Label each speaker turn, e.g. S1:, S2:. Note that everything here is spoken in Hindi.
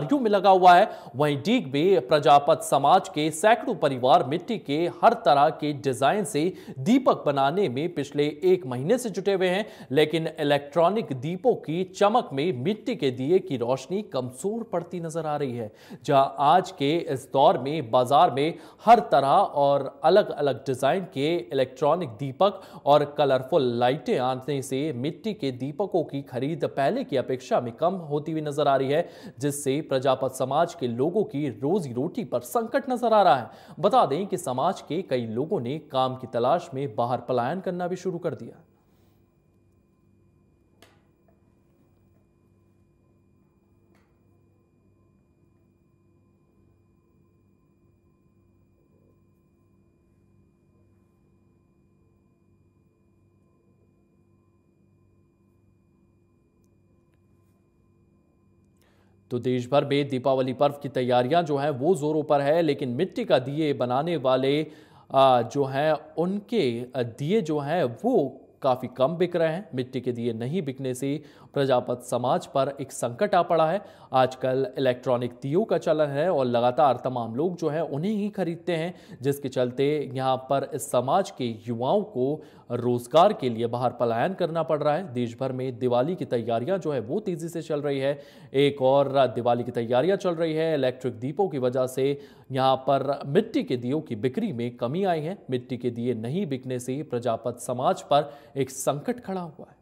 S1: कार्यों में लगा हुआ है वहीं डीग में प्रजापत समाज के सैकड़ों परिवार मिट्टी के हर तरह के डिजाइन से दीपक बनाने में पिछले एक महीने से जुटे हुए हैं लेकिन इलेक्ट्रॉनिक दीपों की चमक में मिट्टी के दिए की रोशनी कमजोर पड़ती नजर आ रही है जहां आज के इस दौर में बाजार में हर तरह और अलग अलग डिजाइन के इलेक्ट्रॉनिक दीपक और कलरफुल लाइटें आने से मिट्टी के दीपकों की खरीद पहले की अपेक्षा में कम होती हुई नजर आ रही है जिससे प्रजापत समाज के लोगों की रोजी रोटी पर संकट नजर आ रहा है बता दें कि समाज के कई लोगों ने काम की तलाश में बाहर पलायन करना भी शुरू कर दिया तो देश भर में दीपावली पर्व की तैयारियां जो हैं वो ज़ोरों पर है लेकिन मिट्टी का दिए बनाने वाले जो हैं उनके दिए जो हैं वो काफ़ी कम बिक रहे हैं मिट्टी के दिए नहीं बिकने से प्रजापत समाज पर एक संकट आ पड़ा है आजकल इलेक्ट्रॉनिक दियो का चलन है और लगातार तमाम लोग जो है उन्हें ही खरीदते हैं जिसके चलते यहाँ पर इस समाज के युवाओं को रोजगार के लिए बाहर पलायन करना पड़ रहा है देश भर में दिवाली की तैयारियां जो है वो तेज़ी से चल रही है एक और दिवाली की तैयारियां चल रही है इलेक्ट्रिक दीपों की वजह से यहाँ पर मिट्टी के दियों की बिक्री में कमी आई है मिट्टी के दिए नहीं बिकने से प्रजापत समाज पर एक संकट खड़ा हुआ है